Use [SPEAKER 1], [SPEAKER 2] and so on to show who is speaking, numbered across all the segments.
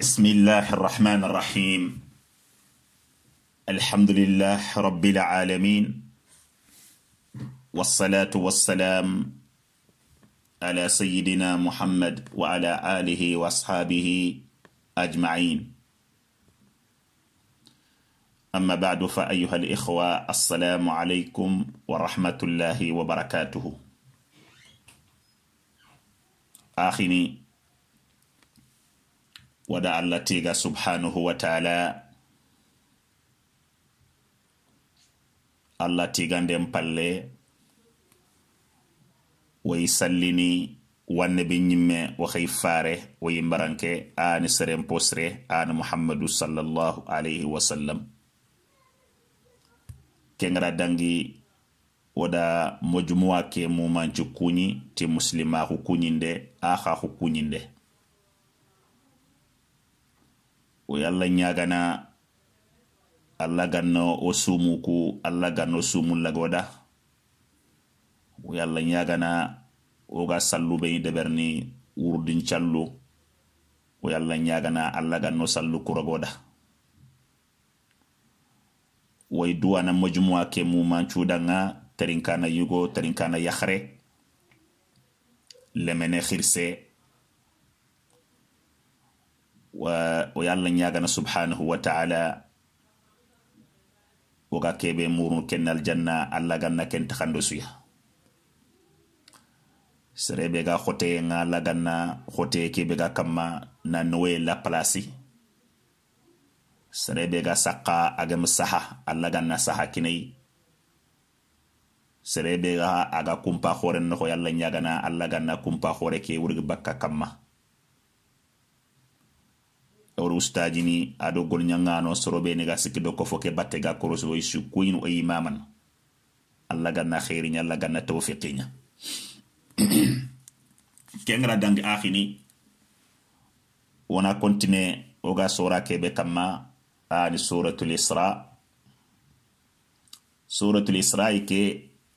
[SPEAKER 1] بسم الله الرحمن الرحيم الحمد لله رب العالمين والصلاة والسلام على سيدنا محمد وعلى آله وأصحابه أجمعين أما بعد فأيها الإخوة السلام عليكم ورحمة الله وبركاته آخني wada allah tiga subhanahu wa taala allah tiganden palle woyi sallini wanne be ñimme waxey faare woyi mbaranke ani seren posre ani muhammadu sallallahu alayhi wa sallam kengara dangi woda mojumuwa ke mumanci kuñi ti muslimaku kuñinde axaku kuñinde o ye alla ɲagana alla ganno wo sumu ku alla ganno sumu lagoda o ye alla ɲagana wo ga sallu be deberini wurudin callu o ye alla ɲagana alla ganno sallu kuragoda woyi duwana mojumua ke mumancudanga terinkana yugo terinkana yahre lemene xirse wa o ye alla ñagana subhanahu wa taala wo ga kebe murunu kenna aljanna alla ganna ken taxando suya serebe ga xote nga alla ganna xote kebe ga kamma na nowe la palasi serebe ga saqa agam saha alla ganna saha kinai serebe ga aga kumpa xoren noxo yalla ñagana alla ganna kumpa xore ke wurgi bakka kamma oru ustajini aɗo gol ñagano soroɓe nega sikkido ko foke batte ga korosoo isu kuyinu e imaman allah ganna nya allah ganna tawfiqiña kengra dangi ahini wona kontine oga sora keɓe kama ani suratul isra suratul isra ke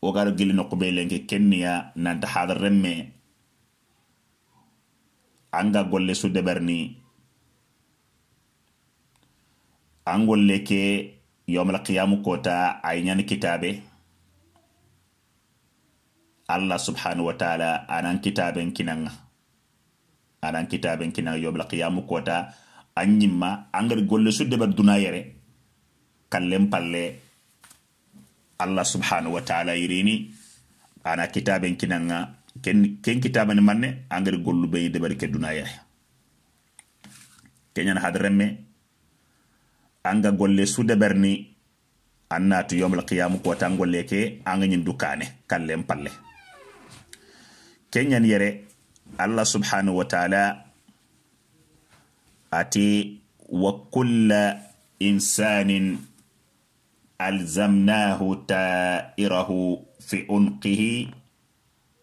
[SPEAKER 1] ogar gili noqube lenke kenniya nanta hadar remme anga golle su deberni an golle ke yomal qiyamu kota a ɲan kitabe allah subhanahu wa taala anan kitaben kinanga anan kitaben kinanga yomal qiyamu kota an ɲimma an gari golle su debar duna yere kallen palle allah subhanahu wa taala yirini ana kitaben kinanga ken ken kitaben manne an gari gollu be debar ke duna yere kenyan hadremme anga golle su berni annatu yomul qiyam ko tan golle ke anga nyin dukane kallem palle kenyan yere allah subhanahu wa ta'ala ati wa kulla insanin alzamnahu ta'irahu fi unqihi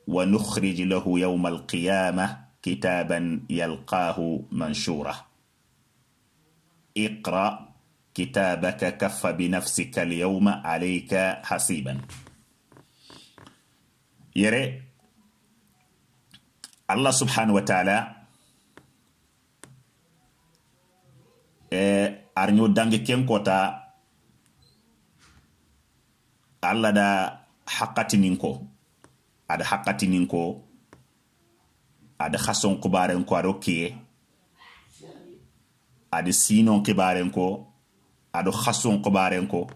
[SPEAKER 1] wa nukhrij lahu yawm alqiyama kitaban yalqahu manshura iqra kitabaka kafa binafsika lyuma alaika hasiban yere allah subhanahu wa taala e arñu dangi kenkota allah da hakkatinin ko ada hakkatinin ko ada hason kubaren ko kiye ada sinon kibaren ko aɗo hasson kobaren ko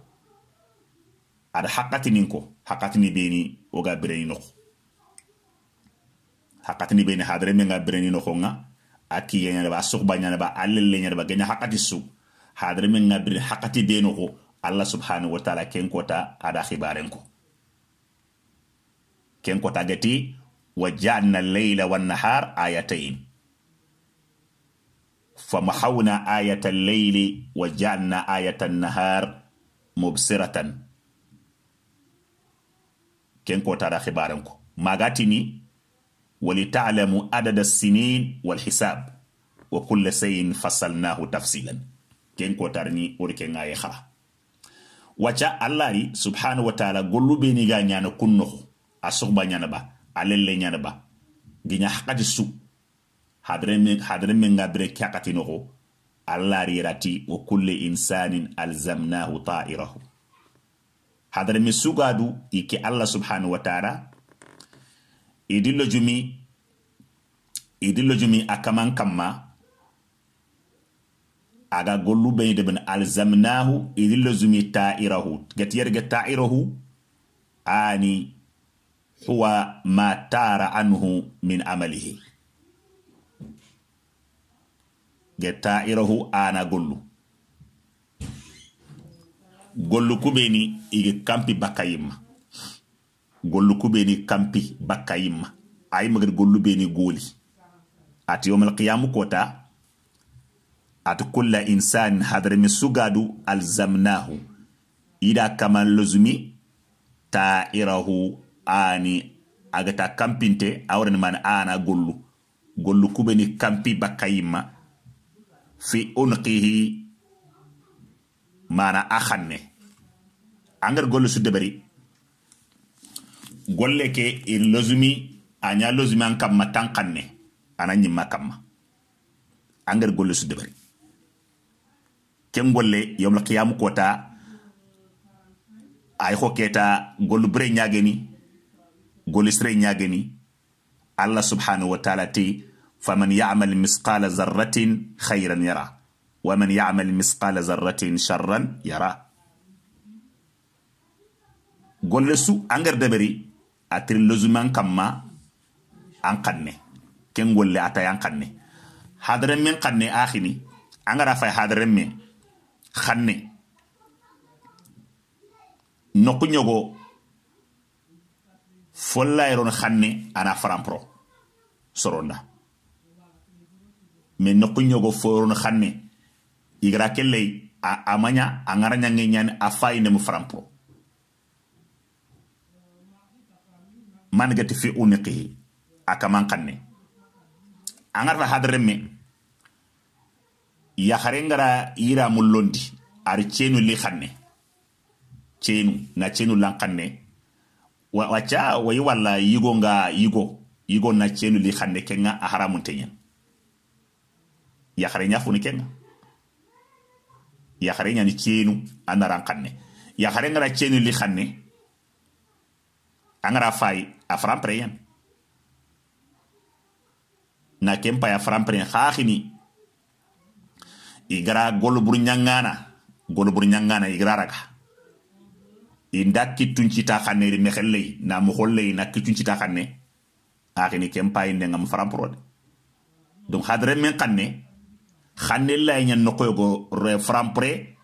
[SPEAKER 1] aɗa hakkatinin ko hakkatini beni woga bireni noko hakkatini beni hadare men ga bireni noko nga a kiyeñaneba a sukbañaneba a lelleñaneba geña hakkati su hadare men ga bireni hakkati beni ko allah subhanahu wa taala kenkota aɗa hibaren ko kenkota gati wa jaalna lleyla wannahar ayatain famahawna ayata lleili wajalna ayata nahar mubsiratan ken ko tara hibaran ko magatini ولتعلموا عدد السنين والحساب وكل شيء فصلناه تفصيلا كين كوتارني اوركين غاي خرا وجا الله سبحانه وتعالى غلو بيني غا نيانا كنخ اسوغ با نيانا با علل نيانا با غني حقد سو hadre men ga bire kyakatinogo allah kulle insanin alzamnahu ta'irahu hadre mi sugadu ike allah subhanahu wa ta'ala idillo jumi idillo jumi akaman kamma aga gollu ɓeyde ben alzamnahu idillo jumi ta'irahu get ta'irahu ani huwa ma tara anhu min amalihi gettairahu ana gollu gollu kubeni ige kampi bakka gollu kubeni kampi bakka ay ayi gollu beni gooli ati yowmal qiyam kota at kulla insan hadarmi sugadu alzamnahu ida kaman lozumi ta'irahu ani agata kampinte awran man ana gollu gollu kubeni kampi bakka fi unqihi mana a xanne angar golle sudde bari golle ke in lozumi a ña lozumi an kamma tan xanne ana ñimma kam angar golle sudde bari ken golle yomla qiyamu kota ay xo keta gollu bure ñageni gollu sire ñageni allah subhanahu wa taala ti faman yamal misqala dharratin khairan yara waman yamal misqala dharratin sharran yara golle su an gar dabari a kamma an kanne ken golle atay an kanne hadaren men kanne akhini an gara fay hadaren men kanne nokunyogo follayiron kanne ana farampro soronda men no kunyogo forono xanne igara kelley a amaña a ngarañange ñani a fayine mu faranpo mangati fi uniqihi a kaman xanne a ngarata me yaxare ngara yira mu londi ari li xanne cenu na cenu lan xanne waca wayi walla yigo nga yigo yigo na cenu li xanne ke nga a haramunteñen yakare nya funi kenga yakare nya ni chenu anaran kanne yakare ngara chenu li khanne angara fay afram preyan na kempa ya afram preyan khakhini igara golbur nyangana golbur nyangana igara raga inda kittuncita xanne ri mexelley na muxolley na kittuncita xanne axini ken payi ndenga mu faranporode donc hadre men xanne xannilla e ñan nokoyogo franpre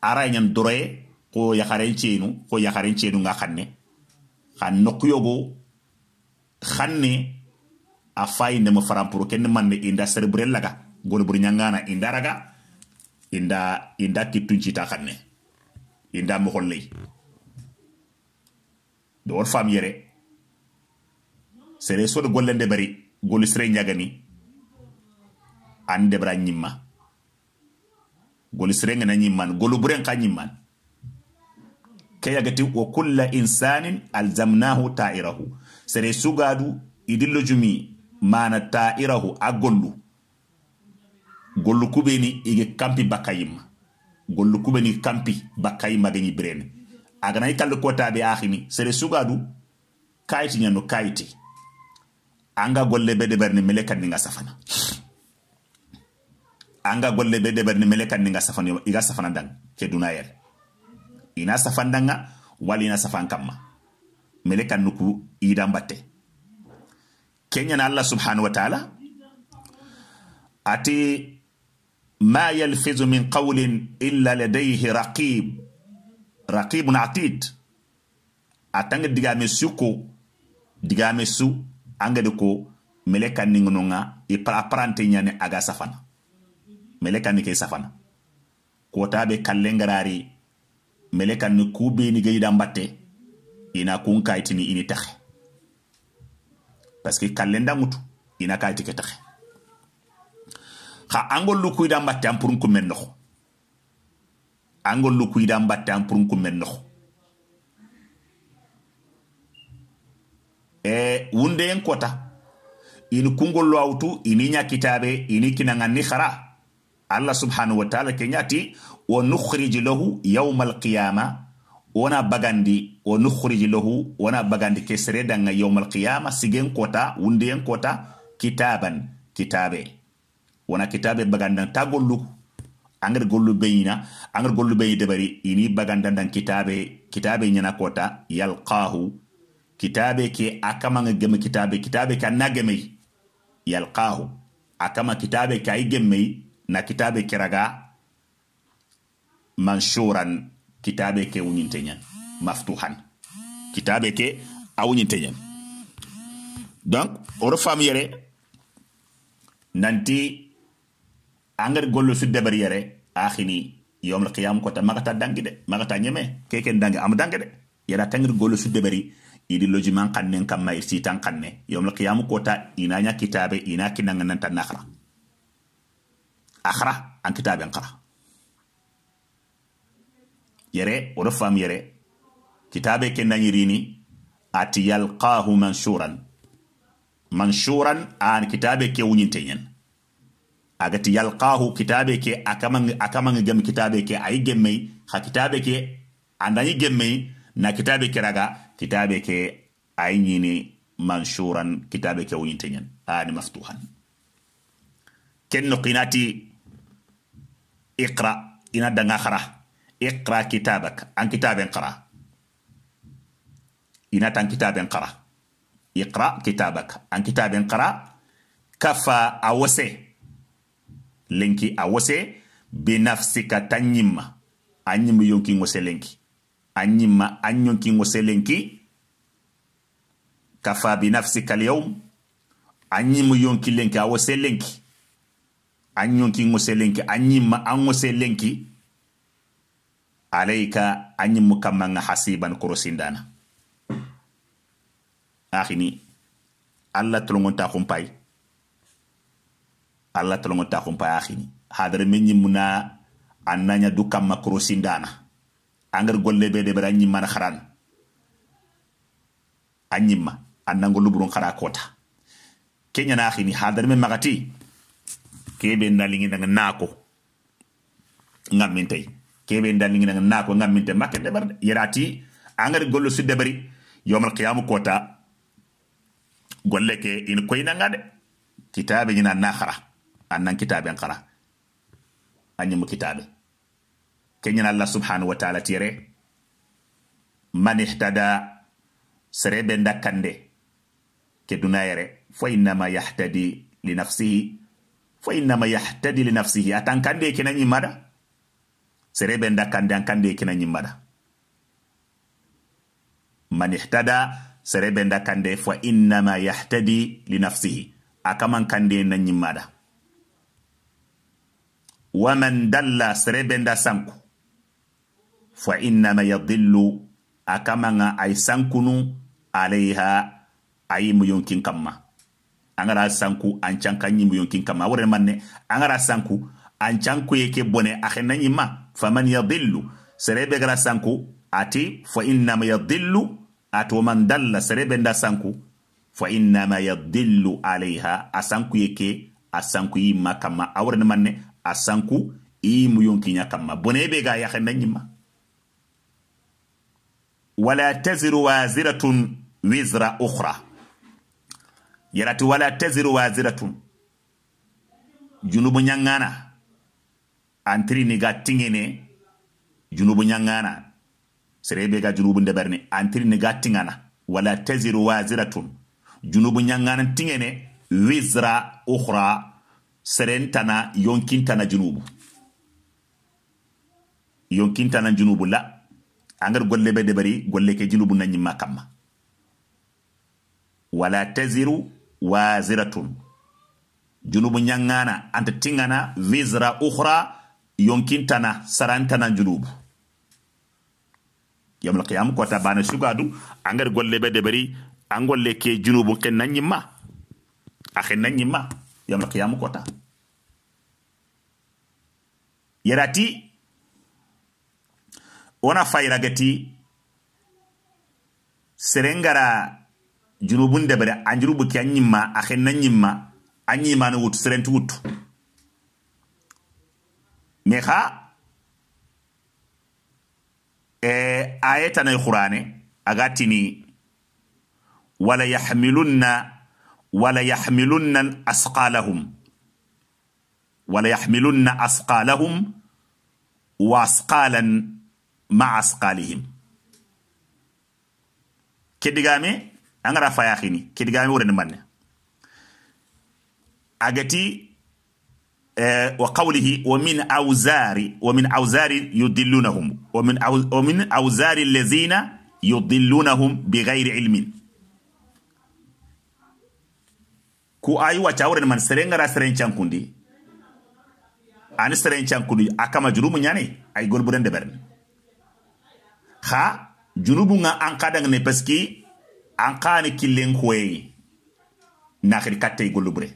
[SPEAKER 1] ara e ñan doroye ko yaxaren ceenu ko yaxaren ceenu nga xanne xa nokoyogo xanne a fayi ndema franpro kenne manne inda serebre laga golbur ñangana inda raga inda inda kittuncita xanne inda moxol ley do wor fam yere sere sod gollende bari golu sere ñagani ande bra nyima golu sirenge na nyiman golu buren ka nyiman kaya gati wa kulla insanin alzamnahu ta'irahu sere sugadu idillo jumi mana ta'irahu a golu kubeni ige kampi bakayim golu kubeni kampi bakayim gani bren agana ikalle ko be akhimi sere sugadu kayti nyano kayti anga golle bede berni melekan ni safana anga golle be deɓerni mele kandi ga safan iga safan dan ke dunayere ina safan danga wali ina safan kamma nuku ida idan kenya na allah subhanahu wa taala ati ma yalfizu min qawlin illa ladayhi raqib raqibun atid atanga diga digame diga digame su de ko mele kanningunonga i aparante nyane aga safana mele kanni ke safana kotaɓe kalle ngarari mele kanni kuɓeni geyiɗa mbatte ina kun kayitini ini taxe parce que kalle ndangutu ina kayti ke taxe xa angol lu kuyida batte an pour n kummen noxo angol lu kuyida batte an pour n kummen noxo e wundeyen kota ini kungol lo ini ini ñakkitaɓe ini kinangan ni xara allah subhanahu wa taala ke wo nukhriju lahu yawma alqiyama wona bagandi wo nukhriju lahu wona bagandi ke sere danga yawma alqiyama sigen kota wundiyen kota kitaban kitabe wona kitabe bagandan ta golluku angata gollu beyina angata gollu beyi debari ini bagandan dan kitabe kitabe ñana kota yalqahu kitabe ke akamanga geme kitabe kitabe ke anna yalqahu akama kitabe ke ayi na kitabe keraga manshuran kitabe ke wuñinteñan maftuhan kitabe ke a wuñinteñan donc oro faamu yere nanti angar gollo su debar yere axini yom al qiyam kota magata dangi de magata ñeme keken dangi am dangi de yara tangir gollo su debari idi logiman kannen kamma irsi tan kanne yom al qiyam kota ina nya kitabe ina kinanga nanta nakhra akhra an kitaben qara yere oɗo fam yere kitabe ken nani rini ati yalqahu manshuran manshuran an kitabe ke wunyinte nyen agati yalqahu kitabe ke akamang akamang gem kitabe ke ay gemmay kha kitabe ke andani gemmay na kitabe ke raga kitabe ke ay nyini manshuran kitabe ke wunyinte nyen ani maftuhan ken no qinati iqra ina danga khara iqra kitabak an kitaben qara ina tan kitaben qara iqra kitabak an kitaben qara kafa awase lenki awase binafsika tanyima anyima yonki ngose lenki anyima anyonki ngose lenki kafa binafsika alyawm anyima yonki lenki awase lenki an yonki ngose lenki an yimma an ngose lenki alayka an yimmu kamma nga hasiban korosindana axini alla tolongonta xumpay alla tolongonta xumpay axini hadara me ñimmuna an naña du kamma korosindana angar golle be de bara ñimmana xaran a ñimma an nango luburun xara kota keñana axini hadara me maxati kebe ndalingina nga nako ngammin tay kebe ndalingina nako ngammin tay debar yerati angari gollo su debari yawmal qiyamah kota golle ke in koyna ngade kitabe nyina nakhara annan kitabe ankara anyimu kitabe kenyina allah subhanahu wa ta'ala tire man ihtada serebe ndakande ke dunayere fa innama yahtadi li nafsihi fo innama yahtadi li nafsihi atan kande kena ñimmada serebe ndakande kande an kande kena ñimmada man ihtada serebe ndakande kande fo innama yahtadi li nafsihi akaman kande na nyimada wa man dalla serebe ndasanku sanku fo innama yadillu akamanga ay sankunu alayha ayimu yonkin kamma angara sanku ancan kan ɲimu yonkin kama wore manne angara sanku ancan ku ye bone axena nyima faman yadillu sere be gara sanku ati fa inna ma yadillu ati wa man dalla serebe nda sanku fa innama yadillu alayha a sanku ye ke yima kama a manne asanku imu yonkin ya kama bone be ga yaxena nyima wala taziru waziratun wizra ukhra yarati wala taziru waziratun junubu ñangana antirini ga tiŋene junubu ñangana serebe ga junubu ndeberni antirini ga tiŋana wala taziru waziratun junubu ñangana tiŋene wizra ukhra serentana yonkintana junubu yonkintana junubu la angar golle be debari golle ke junubu nanyi makamma wala taziru waziratun junubu ñangana anta tingana wisra ukhra yonkintana sarantana junubu yamul qiyam kota bana sugadu angar golle be deberi angolle ke junubu kennan ñimma a kennan ñimma yamul qiyam kota yarati wona fayragati serengara junubun debere anjurubu ki anyima ahenna nyima anyima no wutu serentu wutu meha e eh, ayeta na qur'ane agatini wala yahmilunna wala yahmilunna asqalahum wala yahmilunna asqalahum wa asqalan ma asqalihim kedigame angara fayaxini kedigame worani manne agati eh, wa qawlihi wa min awzari wa min awzari yudillunahum wa min, aw, wa min awzari allazina yudillunahum bighairi ilmin ku ayi wacca worani man ra seren chankundi ani seren chankundi akama jurumu ñani ay golburen deberne kha junubu nga an kadang ne parce que an kaani killen hoyeyi nakhiri katte golluɓure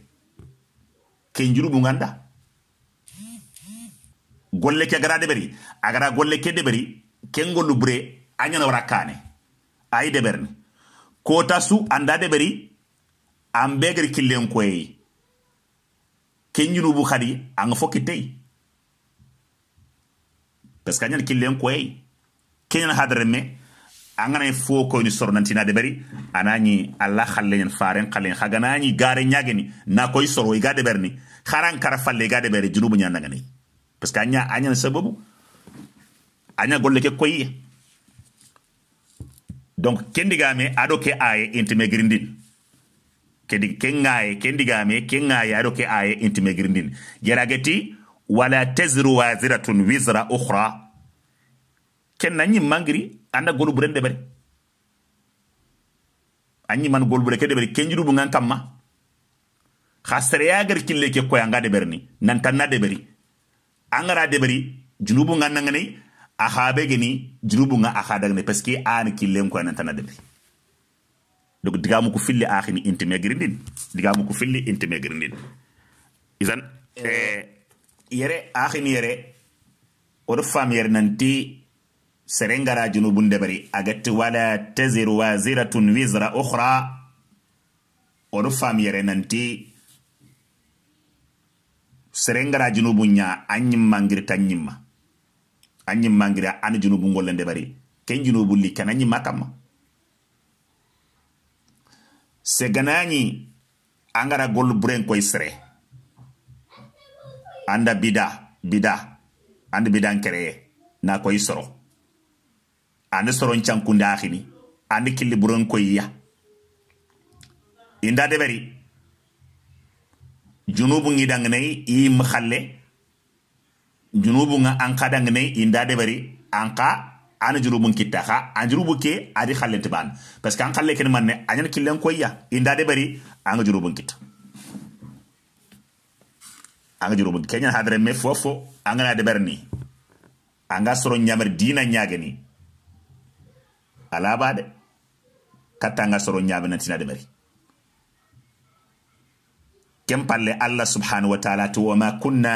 [SPEAKER 1] ken juruɓu ganda golle ke gara deɓeri a gara golle ke deɓeri ken golluɓure a ñana wara kaane ayi deɓerni kota su anda deɓeri an begeri killen koyeyi ken junubu hadi anga fo kitteyi parce que a ñana killen koyeyi ke ñana hadaren me angana e fo ko ni sor nantina de bari anani alla khallen faren khallen khaganani gare nyageni na koy soro iga de berni kharan kara falle iga de beri junubu nyanda ngani parce que anya anya sababu anya golle ke koy donc kendigame ado ke aye intime grindin kedi kengaye kendigame kengaye ado ke aye intime grindin jaragati wala tazru waziratun wizra ukhra ken nanyi mangri anda gol buren de bari anyi man gol bure ke de bari kenjiru bungan kamma khasare ya gar kille ke ko yanga de berni nan tanna de bari angara de bari junubu ngan nangani ahabe geni junubu nga ahada ne parce que an kille ko nan tanna de bari donc diga mu ko filli akhini intime girindin diga ko filli intime girindin izan eh, eh yere akhini yere odo fam yere nanti serengara junubu ndebari agati wala taziru waziratun wizra ukhra oɗo fam nanti serengara junubu ya an yimmangiri tan yimma an yimmangiri junubu ngolle ndebari ken junubu li kana yimma kamma seganañi an gara gollu buren koy sere anda bida bida anda bidan kereye na koy soro ani soron cankundaxini ani kiliburon koyiya inda deberi junubu ŋi dangnai i mkhalle junubu nga anka dangnai inda deberi anka ana jurubun kitta ha an jurubu ke adi khalle tiban parce que an khalle ken manne anyan killen koyya inda deberi an jurubun kitta anga jurubu kenyan hadre me fofo anga na deberni anga soro nyamar dina nyagani ala ba de katanga soro ñaabe na tina de kem palle allah subhanahu wa ta'ala to wama kunna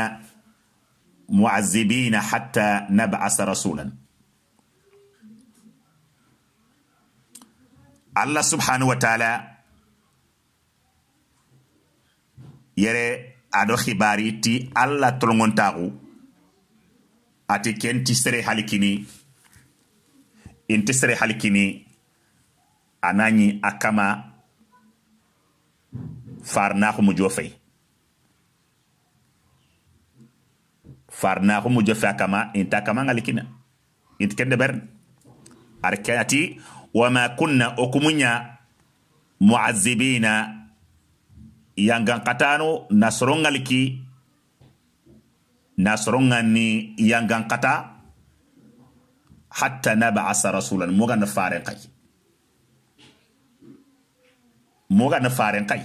[SPEAKER 1] mu'azzibina hatta nab'asa rasulan allah subhanahu wa ta'ala yere ado xibari ti allah tolongontaxu ati kenti ti sere halikini inti sere hali kini a na ɲi a mujo farinaxumu farna fei mujo fe a kama inta kama kina inti kende berini ari ke ati wama kunna wo kumu ɲa muazibina yangankatanu nasoronŋaliki nasoronŋa ni kata hatta nabasa rasulan mogana faren kay mogana faren kay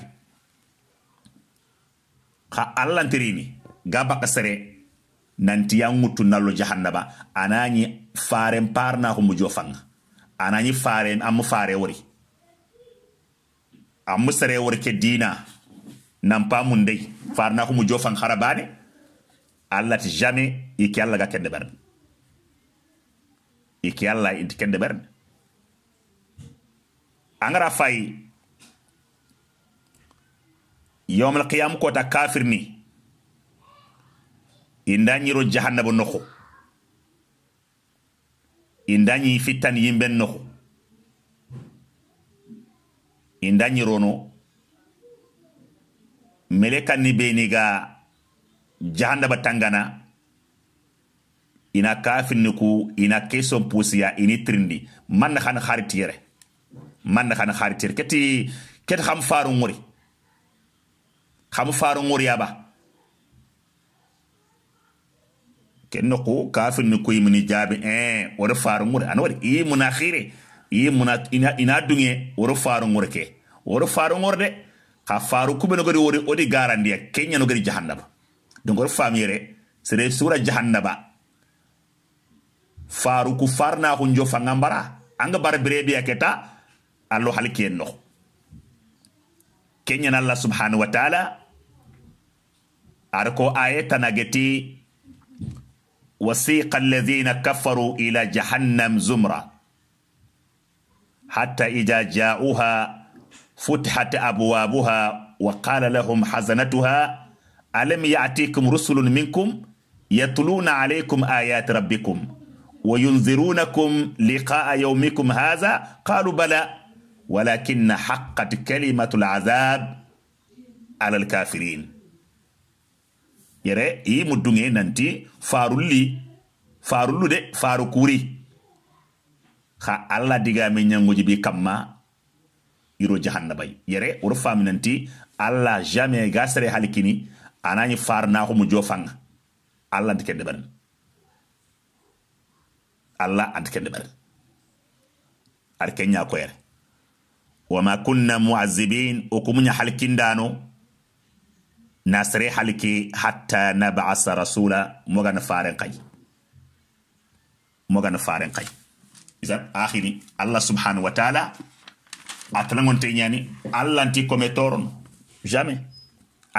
[SPEAKER 1] ha allantirini ga baka sere nanti mutu nalo jahannaba anani faren parna ko mujo fanga anani faren am fare wori am sere wori ke dina nan pamun dai farna ko mujo fanga harabane allah ti jamais yake allah ga kende barni iki alla inti kende berne angara fay yawm alqiyam kota kafir ni indañiro jahannaba noxo indañi fitan yimben noxo indañirono melekan ni beniga jahannaba tangana ina kafin ku ina keso pusiya ini trindi man xan xaritiyere man xana xaritiyere keti ket xam faru ngori xam faru ngori aba ken ko kafin ku imini jabi eh wor faru ngori an wori i munakhire i muna ina ina dunge wor faru ngori ke wor faru ngori de ka faru kubeno gori wori odi garandiya kenya no jahannaba donc wor famire sere sura jahannaba faruku farna ko njo fangambara anga bar brebe aketa allo halken no kenyan allah subhanahu wa ta'ala arko ayeta nageti wasiqa alladhina kafaru ila jahannam zumra hatta idha ja'uha abwabuha wa وقال لهم حزنتها alam يأتيكم رسل minkum يتلون عليكم آيات ربكم wayundhirunakum liqaa yaumikum hadha qalu bala walakina haqqat kalimatu ladhab ala lkafirin yere i mudduŋe nanti farulli farullu de faru kuri ha alla digame ñangoji bi kamma iro jahannabay yere wor fami nanti alla jamais ga sere halikini anañi farnahumu jo fanga alla nti kedde allah ant kende ɓare ar kenya koyere wama kunna muazibin o halikindano nasre haliki sere halki hatta nabasa rasula mogana faren kay mogana faren kay isan ahini allah subhanahu wa taala a talangonte ñani allah anti kome jamais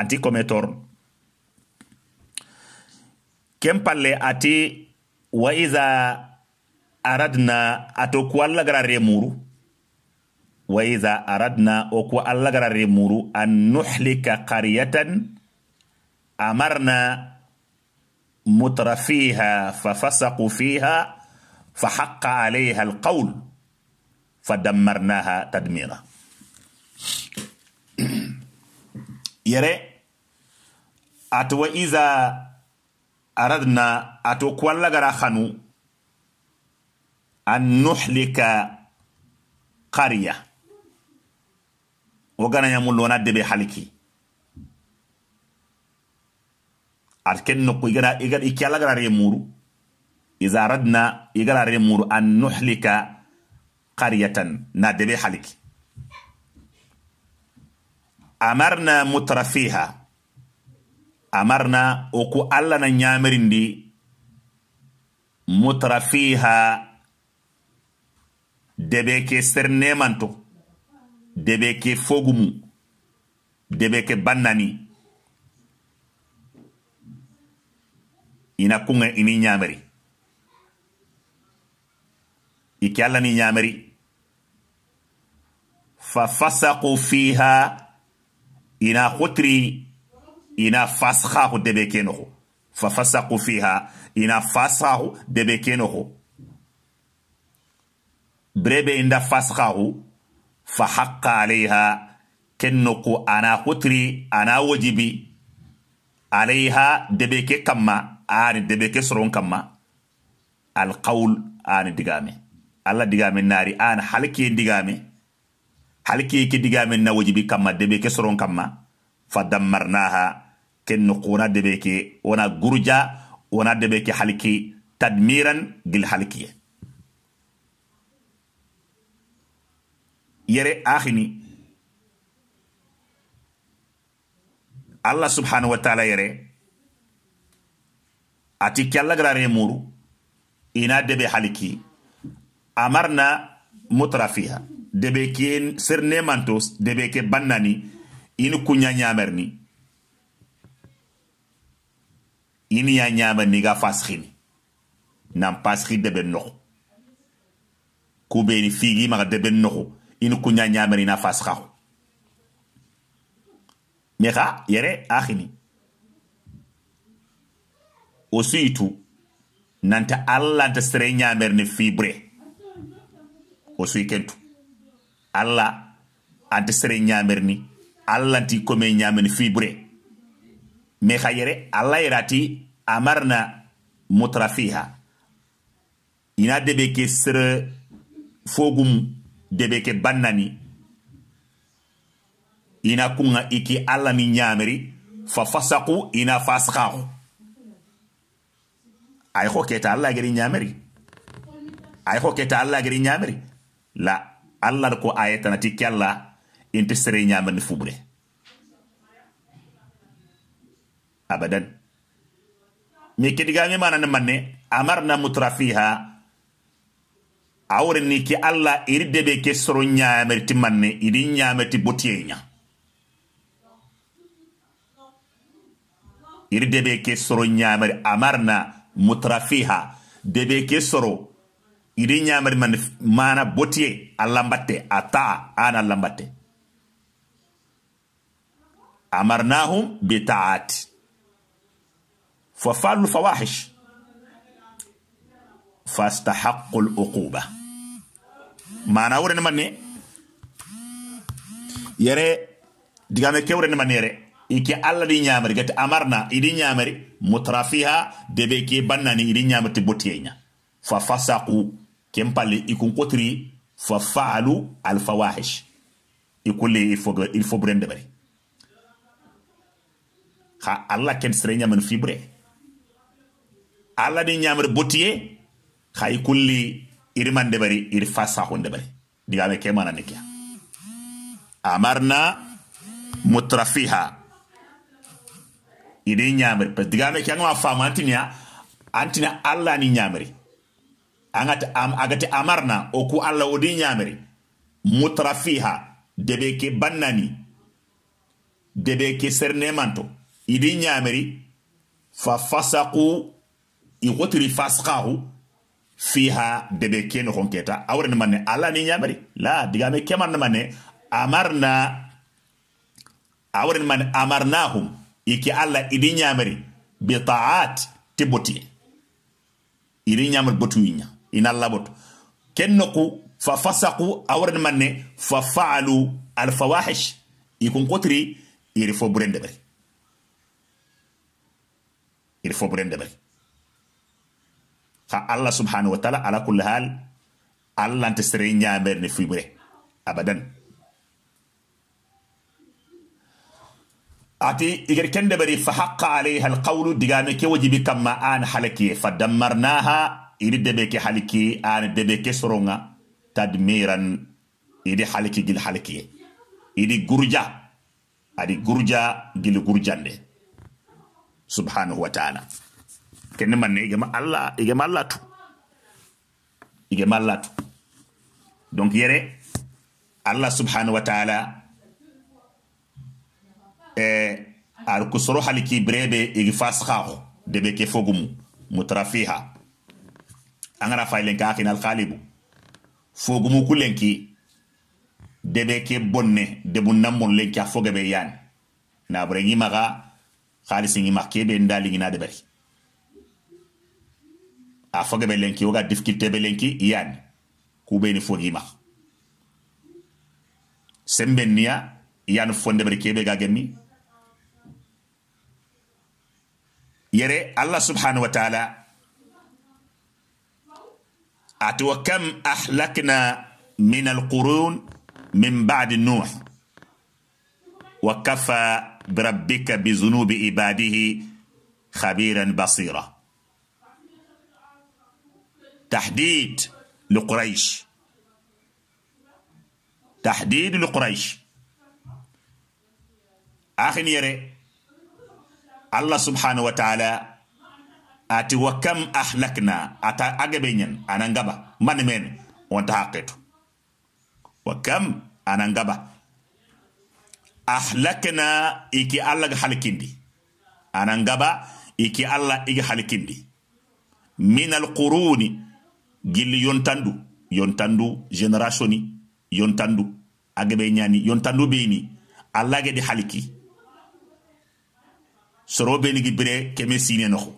[SPEAKER 1] anti kome torono ati wa ida أردنا أتوكو اللغرا ريمورو وإذا أردنا أوكو اللغرا ريمورو أن نحلك قرية أمرنا متر فيها ففسقوا فيها فحق عليها القول فدمرناها تدميرا يري أتو إذا أردنا أتوكو اللغرا خانو an nuhlika qarya wo gana ñamullona debe haliki arken ken nokku igana i gara re muru iza radna i gara muru an nuhlika qaryatan na debe haliki amarna mutrafiha amarna oku alla na ñamirindi mutrafiha debe ke sernemanto debe ke fogumu debe ke bannani ina kunga ini ñameri iki alla ni ñameri fa fasaku fiha ina hotiri ina fashahu debe ke noho fa fasaku fiha ina fashahu debe ke noho brebe inda fasxaxu fa haqa alayha ken noku ana hotiri ana wajibi alayha debeke kamma ani debeke soron kamma alqawl ani digame alla digame nari an halkiye digame halkiye ke digame na wajibi kamma debe soron kamma fa dammarnaha ken noku wona debe wona gurja wona debeke halki tadmiran gil halkiye yere axini allah subhanahu wa taala yere ati kallagirare muru ina debe haliki amarna mutrafiha debe ke sernemanto debe ke bannani ini kunya ñamerni ini ya ni ga fasxini nan pasxi debe noxu kubeni figi maxa debe noxu in kunya nyamer ina fas khaw me kha yere akhini ositu nanta alla ta sere nyamer ne fibre osi alla anta sere nyamer ni alla ti kome nyamer ne fibre me kha yere alla yerati amarna mutrafiha ina debe ke sere fogum debeke bannani ina kunga iki alla mi ñameri fa fasaku ina fasakaku ay ko keta alla geri ñameri ay ko keta alla geri ñameri la alla ko ayetanati kella inti sere ñamerni fubure abadan mi kedigame manani manne amarna mutra fiha awre ni ke allah iri debe ke soro ñameriti manne idi ñameriti botiye ña iri debe ke soro ñameri amarna mutrafiha debe ke soro idi ñameri manne mana botiye a lambatte a taa ana lambatte amarnahum bitaati fa fallu fawahish fa fastahaqu luquba mana wurene manne yere digame ke wurene manne yere ike allah di ñamari gati amarna idi ñamari mutrafiha debe ke bannani idi ñamati botiyeña fa fasaku ken ikun kotiri fa faalu alfawahish ikulle il faut burende bari ha allah ken sere ñamani fibre allah di ñamari botiye xayi kulli irimande bari iri fa saxunde bari digame ke mana nikia amarna mutrafiha idi ñamri parce digame ke angama faamu antinia antina alla ni ñamri angati am agati amarna oku alla odi ñamri mutrafiha debe ke bannani debe ke sernemanto idi ñamri fa fasaku i wotiri fasqahu fiha debe ken kon keta awren manne ala ni nyamari la diga me keman manne amarna awren manne amarnahum yake alla idi nyamari bi ta'at tiboti iri nyamar botu nya ina alla botu kennoku fa fasaku awren manne fa fa'alu al fawahish ikun kotri iri fo burende bari iri fo burende bari ha allah subhanahu wa taala ala kulli hal allante sere ñamerne fuyɓure abadan ati igar kende bari fa haqqa alayha alqawlu digame ke wajibi kamma an halaki fa dammarnaha idi debe ke halaki an debe ke soronga tadmiran idi halaki gil halaki idi gurja adi gurja gil gurjande subhanahu wa ta'ala kene manne igema alla igema latu igema latu donc yere allah subhanahu wa taala e ar kusoro hali kibrebe igi fasxaxo debe ke fogumu mutrafiha angana faylenka axin alxalibu fogumu ku lenki debe ke bonne debu namon lenki a fogebe yani nabure ngimaxa xalisi ngima kebe ndaligina debari a ah, foge ɓe lenki woga difficulté ɓe lenki yani kuɓeni fo hima semben niya yani fonde ɓeɗe keɓe ga genni yere allah subhanahu wa taala ati wa kam ahlakna min alqurun min bad nuh wa kafa birabbika bizunubi ibadihi khabiran basira تحديد لقريش تحديد لقريش أخي يري الله سبحانه وتعالى ati wa kam ahlakna ata agabe nyen anangaba man men on taqetu wa kam anangaba ahlakna iki allah ga halkindi anangaba iki alla iga halkindi min alquruni gilli yontandu yontandu génération ni yontandu agabe ñani yontandu beni alla di haliki soro beni gi bire keme sine noxo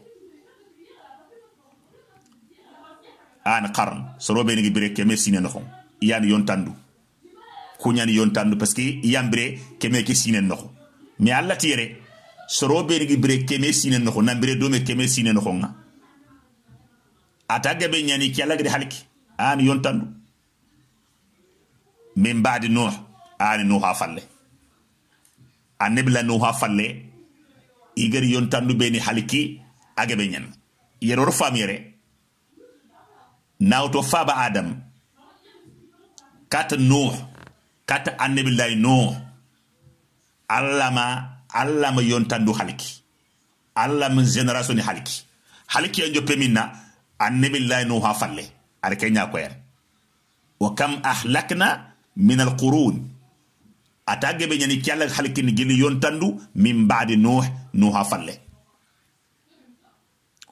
[SPEAKER 1] an qarn soro beni gi bire keme sine noxo yani yontandu kuñani yontandu parce que yambire keme ke sine noxo mais alla tiyere soro beni gi bire keme sine noxo nambire dome keme sine noxo nga atage be nyani ki alagri halki an yontandu min badi nuh ani nuh ha falle annabila nuh ha falle igari yontandu be ni halki age be ñan yero famire nawto faba adam kat nuh kat kata annabillahi nuh allama allama yontandu halki allama génération halki halki en jo pemin annabillahi nuha falle ari kenya koyere wa kam ahlakna min alqurun ata gebe ñani kyalla halkini gili yontandu min ba'di nuh nuha falle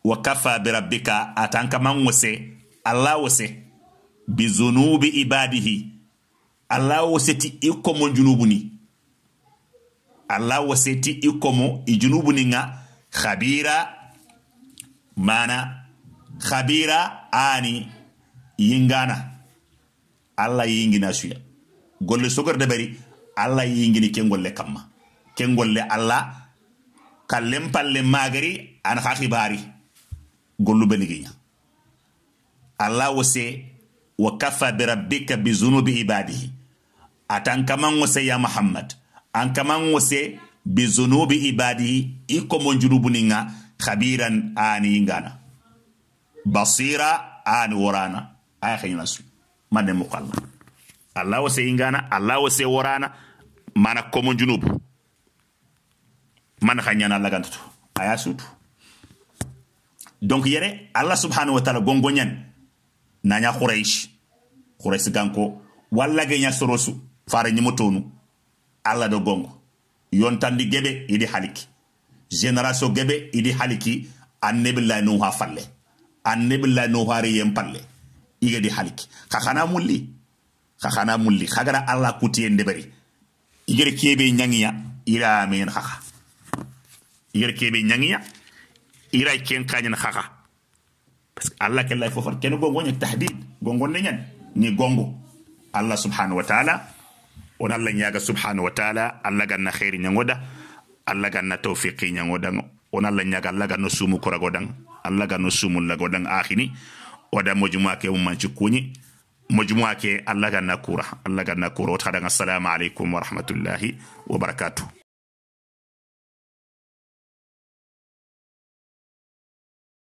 [SPEAKER 1] wa kafa bi rabbika atanka man wose allah wose bi zunubi ibadihi allah woseti ikomo junubuni allah woseti ikomo ijunubuni nga khabira mana khabira ani yingana alla yingina suya golle sogor de bari alla yingini ken golle kamma ken golle alla kallem palle magari an ha khibari gollu beniginya alla wose wa kafa bi rabbika bi zunubi ibadihi atan kaman wose ya muhammad an kaman wose bi zunubi ibadihi iko mon ninga khabiran ani yingana basira ani worana aya kañuna su mande mukko allah allah wo se ingana allah wo se worana mana komo junubu mana ka ñana allah aya sutu donc yere allah subhanahu wa taala gongoñani naña quraish quraish ganko walla geña sorosu fara ñimo tonu allah do gongo yontandi gebe idi haliki génération gebe idi haliki an nuhu ha falle annebilla no fari yen palle igadi haliki kakana mulli kakana mulli kagara alla kutiyen debari igere kebe nyangiya ira men kaka igere kebe nyangiya ira ken kanyen kaka parce que alla kella fofar ken gongo nyak tahdid gongo nenyan ni gongo allah subhanahu wa ta'ala on allah ñaga subhanahu wa ta'ala allah ganna khairi ñangoda alla ganna tawfiqi ñangoda on allah ñaga allah ganna sumu koragodan allah allagano sumullaga oɗan ahini oɗa mojumake ummanci kuñi ke allah ganna kura allah ganna kura wata daga assalamu alaikum wa rahmatullahi wa barakatuh